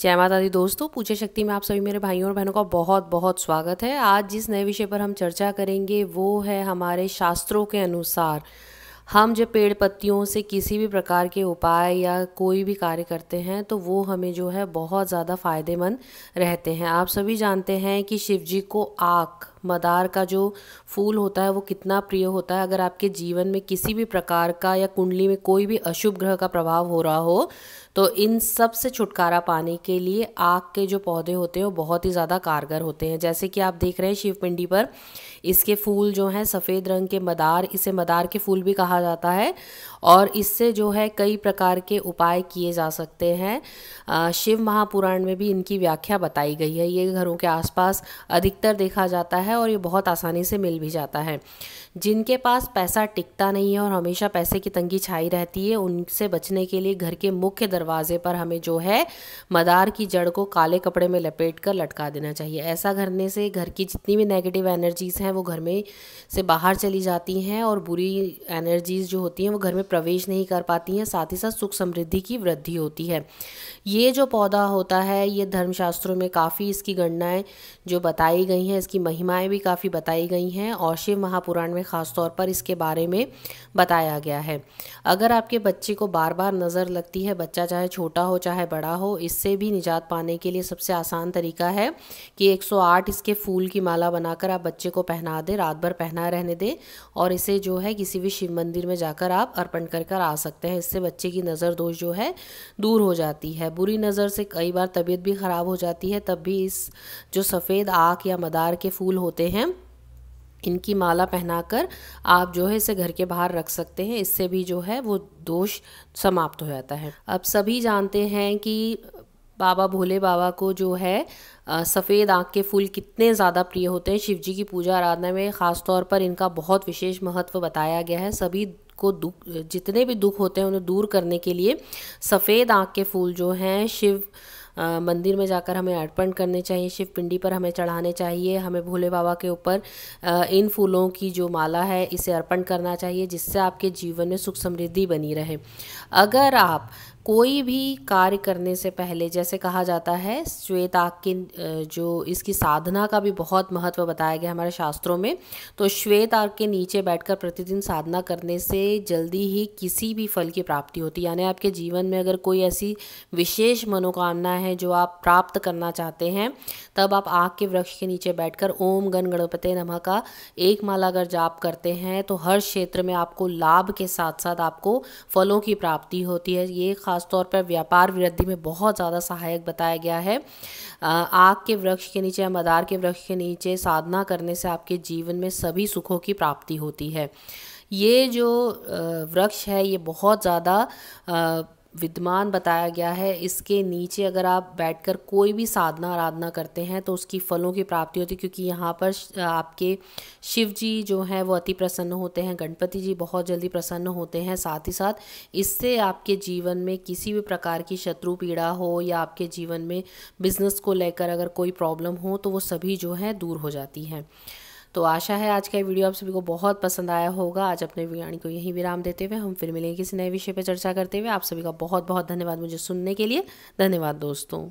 जय माता दी दोस्तों पूजा शक्ति में आप सभी मेरे भाइयों और बहनों का बहुत बहुत स्वागत है आज जिस नए विषय पर हम चर्चा करेंगे वो है हमारे शास्त्रों के अनुसार हम जब पेड़ पत्तियों से किसी भी प्रकार के उपाय या कोई भी कार्य करते हैं तो वो हमें जो है बहुत ज़्यादा फ़ायदेमंद रहते हैं आप सभी जानते हैं कि शिव जी को आँख मदार का जो फूल होता है वो कितना प्रिय होता है अगर आपके जीवन में किसी भी प्रकार का या कुंडली में कोई भी अशुभ ग्रह का प्रभाव हो रहा हो तो इन सब से छुटकारा पाने के लिए आग के जो पौधे होते हैं वो बहुत ही ज़्यादा कारगर होते हैं जैसे कि आप देख रहे हैं शिवपिंडी पर इसके फूल जो हैं सफ़ेद रंग के मदार इसे मदार के फूल भी कहा जाता है और इससे जो है कई प्रकार के उपाय किए जा सकते हैं शिव महापुराण में भी इनकी व्याख्या बताई गई है ये घरों के आसपास अधिकतर देखा जाता है है और ये बहुत आसानी से मिल भी जाता है जिनके पास पैसा टिकता नहीं है और हमेशा पैसे की तंगी छाई रहती है उनसे बचने के लिए घर के मुख्य दरवाजे पर हमें जो है मदार की जड़ को काले कपड़े में लपेट कर लटका देना चाहिए ऐसा करने से घर की जितनी भी नेगेटिव एनर्जीज़ हैं वो घर में से बाहर चली जाती हैं और बुरी एनर्जीज़ जो होती हैं वो घर में प्रवेश नहीं कर पाती हैं साथ ही साथ सुख समृद्धि की वृद्धि होती है ये जो पौधा होता है ये धर्मशास्त्रों में काफ़ी इसकी गणनाएँ जो बताई गई हैं इसकी महिमाएँ भी काफ़ी बताई गई हैं और शिव महापुराण में ख़ास तौर पर इसके बारे में बताया गया है अगर आपके बच्चे को बार बार नज़र लगती है बच्चा चाहे छोटा हो चाहे बड़ा हो इससे भी निजात पाने के लिए सबसे आसान तरीका है कि 108 इसके फूल की माला बनाकर आप बच्चे को पहना दें रात भर पहना रहने दें और इसे जो है किसी भी शिव मंदिर में जाकर आप अर्पण कर कर आ सकते हैं इससे बच्चे की नज़र दोष जो है दूर हो जाती है बुरी नज़र से कई बार तबीयत भी ख़राब हो जाती है तब भी इस जो सफ़ेद आँख या मदार के फूल होते हैं इनकी माला पहनाकर आप जो है इसे घर के बाहर रख सकते हैं इससे भी जो है वो दोष समाप्त हो जाता है अब सभी जानते हैं कि बाबा भोले बाबा को जो है सफ़ेद आँख के फूल कितने ज़्यादा प्रिय होते हैं शिव जी की पूजा आराधना में ख़ास तौर पर इनका बहुत विशेष महत्व बताया गया है सभी को दुख जितने भी दुख होते हैं उन्हें दूर करने के लिए सफ़ेद आँख के फूल जो हैं शिव मंदिर में जाकर हमें अर्पण करने चाहिए शिव पिंडी पर हमें चढ़ाने चाहिए हमें भोले बाबा के ऊपर इन फूलों की जो माला है इसे अर्पण करना चाहिए जिससे आपके जीवन में सुख समृद्धि बनी रहे अगर आप कोई भी कार्य करने से पहले जैसे कहा जाता है श्वेताक के जो इसकी साधना का भी बहुत महत्व बताया गया हमारे शास्त्रों में तो श्वेत आग के नीचे बैठकर प्रतिदिन साधना करने से जल्दी ही किसी भी फल की प्राप्ति होती है यानी आपके जीवन में अगर कोई ऐसी विशेष मनोकामना है जो आप प्राप्त करना चाहते हैं तब आप आग के वृक्ष के नीचे बैठकर ओम गण गणपते नमः का एक माला अगर जाप करते हैं तो हर क्षेत्र में आपको लाभ के साथ साथ आपको फलों की प्राप्ति होती है ये खासतौर पर व्यापार वृद्धि में बहुत ज़्यादा सहायक बताया गया है आग के वृक्ष के नीचे या मदार के वृक्ष के नीचे साधना करने से आपके जीवन में सभी सुखों की प्राप्ति होती है ये जो वृक्ष है ये बहुत ज़्यादा विद्यमान बताया गया है इसके नीचे अगर आप बैठकर कोई भी साधना आराधना करते हैं तो उसकी फलों की प्राप्ति होती है क्योंकि यहाँ पर आपके शिव जी जो हैं वो अति प्रसन्न होते हैं गणपति जी बहुत जल्दी प्रसन्न होते हैं साथ ही साथ इससे आपके जीवन में किसी भी प्रकार की शत्रु पीड़ा हो या आपके जीवन में बिज़नेस को लेकर अगर कोई प्रॉब्लम हो तो वो सभी जो है दूर हो जाती हैं तो आशा है आज का वीडियो आप सभी को बहुत पसंद आया होगा आज अपने वाणी को यहीं विराम देते हुए हम फिर मिलेंगे किसी नए विषय पर चर्चा करते हुए आप सभी का बहुत बहुत धन्यवाद मुझे सुनने के लिए धन्यवाद दोस्तों